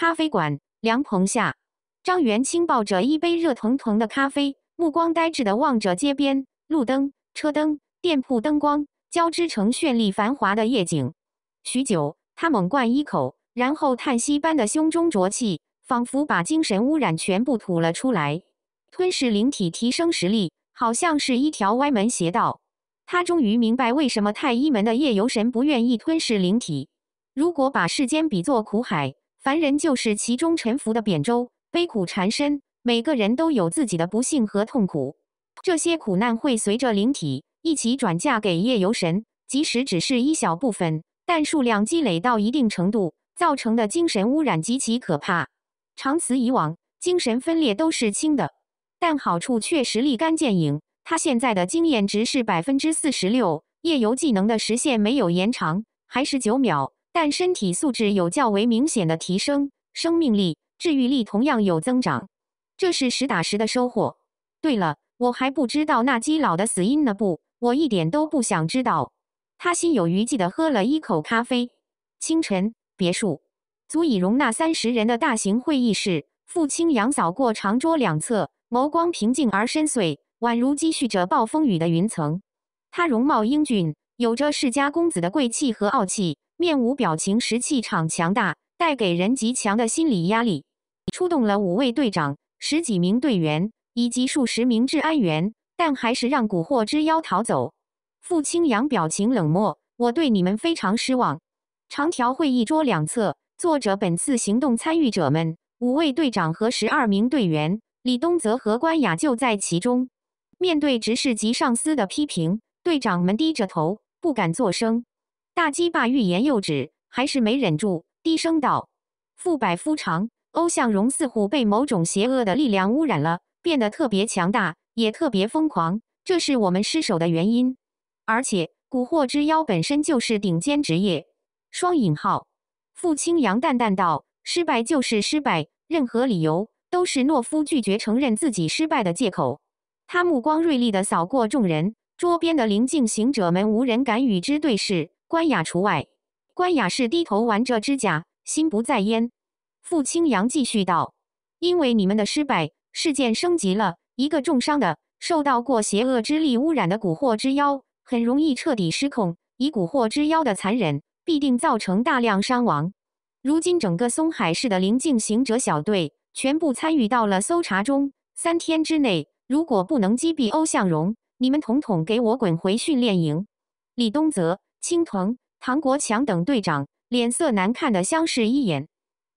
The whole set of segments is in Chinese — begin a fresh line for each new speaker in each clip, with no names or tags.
咖啡馆凉棚下，张元清抱着一杯热腾腾的咖啡，目光呆滞地望着街边路灯、车灯、店铺灯光交织成绚丽繁华的夜景。许久，他猛灌一口，然后叹息般的胸中浊气，仿佛把精神污染全部吐了出来。吞噬灵体提升实力，好像是一条歪门邪道。他终于明白为什么太一门的夜游神不愿意吞噬灵体。如果把世间比作苦海，凡人就是其中沉浮的扁舟，悲苦缠身。每个人都有自己的不幸和痛苦，这些苦难会随着灵体一起转嫁给夜游神，即使只是一小部分，但数量积累到一定程度，造成的精神污染极其可怕。长此以往，精神分裂都是轻的，但好处确实立竿见影。他现在的经验值是百分之四十六，夜游技能的时限没有延长，还是九秒。但身体素质有较为明显的提升，生命力、治愈力同样有增长，这是实打实的收获。对了，我还不知道那基佬的死因呢，不，我一点都不想知道。他心有余悸地喝了一口咖啡。清晨，别墅，足以容纳三十人的大型会议室。傅清扬扫过长桌两侧，眸光平静而深邃，宛如积蓄着暴风雨的云层。他容貌英俊，有着世家公子的贵气和傲气。面无表情时，气场强大，带给人极强的心理压力。出动了五位队长、十几名队员以及数十名治安员，但还是让蛊惑之妖逃走。傅清扬表情冷漠，我对你们非常失望。长条会议桌两侧坐着本次行动参与者们，五位队长和十二名队员，李东泽和关雅就在其中。面对执事及上司的批评，队长们低着头，不敢作声。大鸡巴欲言又止，还是没忍住，低声道：“傅白夫长，欧向荣似乎被某种邪恶的力量污染了，变得特别强大，也特别疯狂。这是我们失手的原因。而且，蛊惑之妖本身就是顶尖职业。”双引号，傅青阳淡淡道：“失败就是失败，任何理由都是懦夫拒绝承认自己失败的借口。”他目光锐利地扫过众人，桌边的灵境行者们无人敢与之对视。关雅除外。关雅是低头玩着指甲，心不在焉。傅清扬继续道：“因为你们的失败，事件升级了。一个重伤的、受到过邪恶之力污染的蛊惑之妖，很容易彻底失控。以蛊惑之妖的残忍，必定造成大量伤亡。如今整个松海市的灵境行者小队全部参与到了搜查中。三天之内，如果不能击毙欧向荣，你们统统给我滚回训练营。”李东泽。青藤、唐国强等队长脸色难看的相视一眼，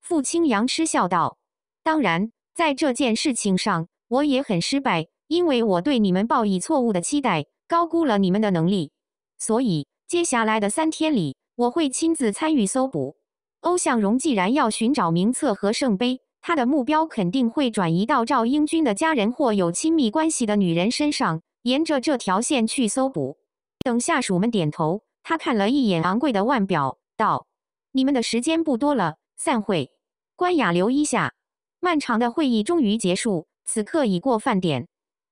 傅青阳嗤笑道：“当然，在这件事情上，我也很失败，因为我对你们报以错误的期待，高估了你们的能力。所以，接下来的三天里，我会亲自参与搜捕。”欧向荣既然要寻找名册和圣杯，他的目标肯定会转移到赵英军的家人或有亲密关系的女人身上，沿着这条线去搜捕。等下属们点头。他看了一眼昂贵的腕表，道：“你们的时间不多了，散会。关雅留一下。”漫长的会议终于结束，此刻已过饭点。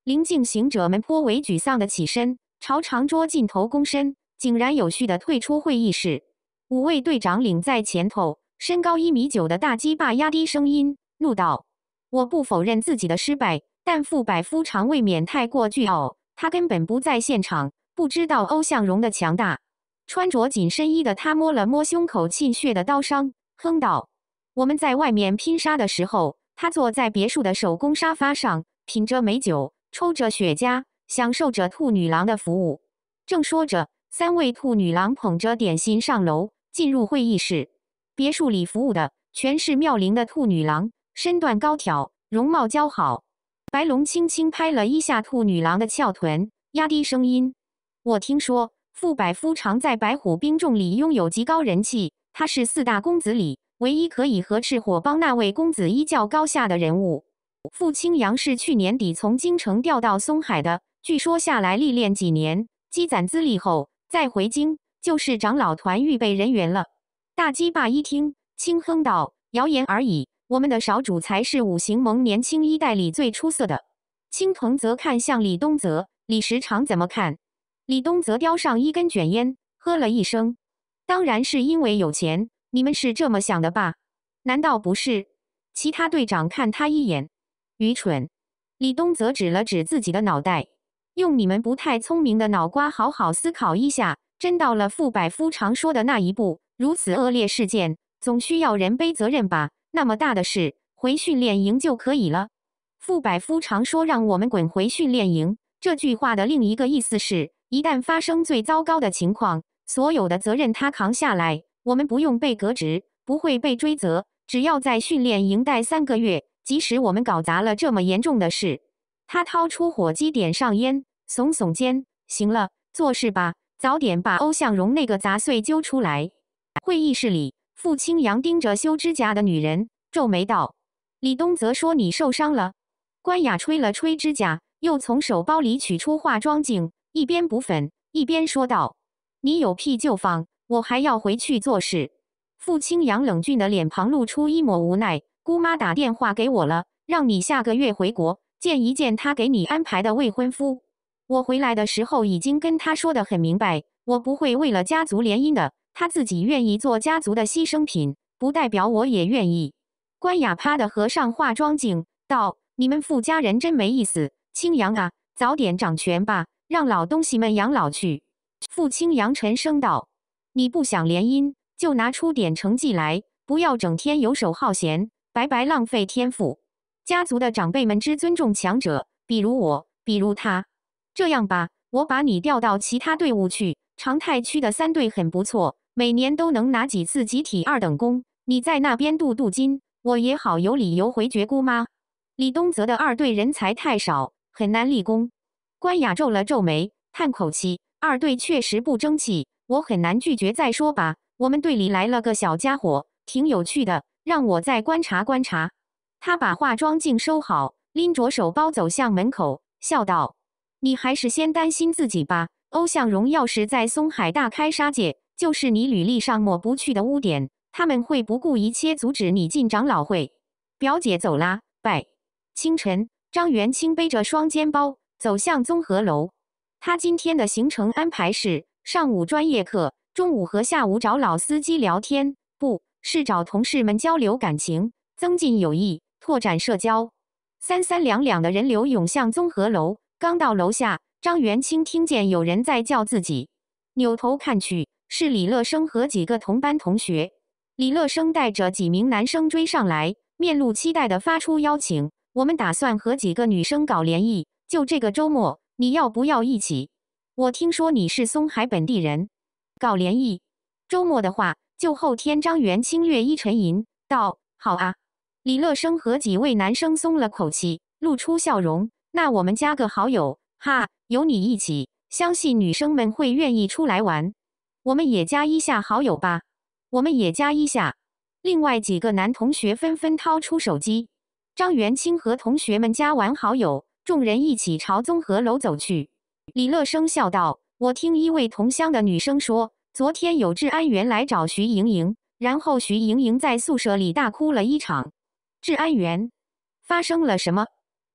临近行者们颇为沮丧的起身，朝长桌尽头躬身，井然有序的退出会议室。五位队长领在前头，身高一米九的大鸡爸压低声音怒道：“我不否认自己的失败，但傅百夫长未免太过巨傲，他根本不在现场，不知道欧向荣的强大。”穿着紧身衣的他摸了摸胸口沁血的刀伤，哼道：“我们在外面拼杀的时候，他坐在别墅的手工沙发上，品着美酒，抽着雪茄，享受着兔女郎的服务。”正说着，三位兔女郎捧着点心上楼，进入会议室。别墅里服务的全是妙龄的兔女郎，身段高挑，容貌姣好。白龙轻轻拍了一下兔女郎的翘臀，压低声音：“我听说。”傅百夫常在白虎兵众里拥有极高人气，他是四大公子里唯一可以和赤火帮那位公子一较高下的人物。傅青阳是去年底从京城调到松海的，据说下来历练几年，积攒资历后再回京就是长老团预备人员了。大鸡霸一听，轻哼道：“谣言而已，我们的少主才是五行盟年轻一代里最出色的。”青藤则看向李东泽，李时长怎么看？李东则叼上一根卷烟，呵了一声。当然是因为有钱，你们是这么想的吧？难道不是？其他队长看他一眼，愚蠢。李东则指了指自己的脑袋，用你们不太聪明的脑瓜好好思考一下。真到了傅百夫常说的那一步，如此恶劣事件，总需要人背责任吧？那么大的事，回训练营就可以了。傅百夫常说：“让我们滚回训练营。”这句话的另一个意思是。一旦发生最糟糕的情况，所有的责任他扛下来，我们不用被革职，不会被追责。只要在训练营待三个月，即使我们搞砸了这么严重的事。他掏出火机点上烟，耸耸肩：“行了，做事吧，早点把欧向荣那个杂碎揪出来。”会议室里，傅清阳盯着修指甲的女人，皱眉道：“李东泽说你受伤了。”关雅吹了吹指甲，又从手包里取出化妆镜。一边补粉一边说道：“你有屁就放，我还要回去做事。”傅清扬冷峻的脸庞露出一抹无奈。姑妈打电话给我了，让你下个月回国见一见她给你安排的未婚夫。我回来的时候已经跟她说的很明白，我不会为了家族联姻的，她自己愿意做家族的牺牲品，不代表我也愿意。关雅趴的合上化妆镜，道：“你们傅家人真没意思，清扬啊，早点掌权吧。”让老东西们养老去。傅清扬沉声道：“你不想联姻，就拿出点成绩来，不要整天游手好闲，白白浪费天赋。家族的长辈们之尊重强者，比如我，比如他。这样吧，我把你调到其他队伍去。常泰区的三队很不错，每年都能拿几次集体二等功。你在那边镀镀金，我也好有理由回绝姑妈。李东泽的二队人才太少，很难立功。”关雅皱了皱眉，叹口气：“二队确实不争气，我很难拒绝。再说吧，我们队里来了个小家伙，挺有趣的，让我再观察观察。”他把化妆镜收好，拎着手包走向门口，笑道：“你还是先担心自己吧。欧向荣要是在松海大开杀戒，就是你履历上抹不去的污点，他们会不顾一切阻止你进长老会。”表姐走啦，拜。清晨，张元清背着双肩包。走向综合楼，他今天的行程安排是上午专业课，中午和下午找老司机聊天，不是找同事们交流感情，增进友谊，拓展社交。三三两两的人流涌向综合楼，刚到楼下，张元清听见有人在叫自己，扭头看去，是李乐生和几个同班同学。李乐生带着几名男生追上来，面露期待的发出邀请：“我们打算和几个女生搞联谊。”就这个周末，你要不要一起？我听说你是松海本地人，搞联谊。周末的话，就后天。张元清略一沉吟，道：“好啊。”李乐生和几位男生松了口气，露出笑容。那我们加个好友，哈，有你一起，相信女生们会愿意出来玩。我们也加一下好友吧。我们也加一下。另外几个男同学纷纷掏出手机，张元清和同学们加完好友。众人一起朝综合楼走去。李乐生笑道：“我听一位同乡的女生说，昨天有治安员来找徐莹莹，然后徐莹莹在宿舍里大哭了一场。治安员发生了什么？”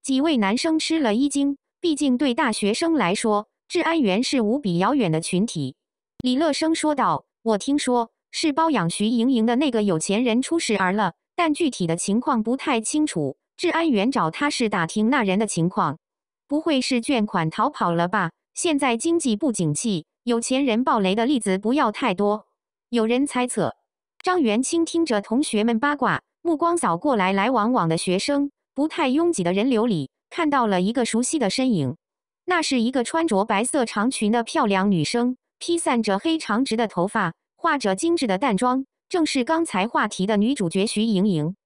几位男生吃了一惊，毕竟对大学生来说，治安员是无比遥远的群体。李乐生说道：“我听说是包养徐莹莹的那个有钱人出事儿了，但具体的情况不太清楚。”治安员找他是打听那人的情况，不会是卷款逃跑了吧？现在经济不景气，有钱人暴雷的例子不要太多。有人猜测，张元清听着同学们八卦，目光扫过来来往往的学生，不太拥挤的人流里，看到了一个熟悉的身影。那是一个穿着白色长裙的漂亮女生，披散着黑长直的头发，化着精致的淡妆，正是刚才话题的女主角徐莹莹。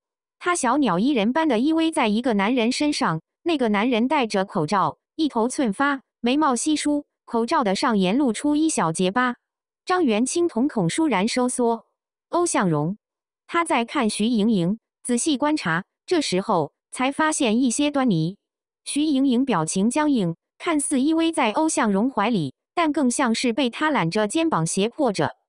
她小鸟依人般的依偎在一个男人身上，那个男人戴着口罩，一头寸发，眉毛稀疏，口罩的上沿露出一小结疤。张元清瞳孔倏然收缩，欧向荣，他在看徐莹莹，仔细观察，这时候才发现一些端倪。徐莹莹表情僵硬，看似依偎在欧向荣怀里，但更像是被他揽着肩膀胁迫着。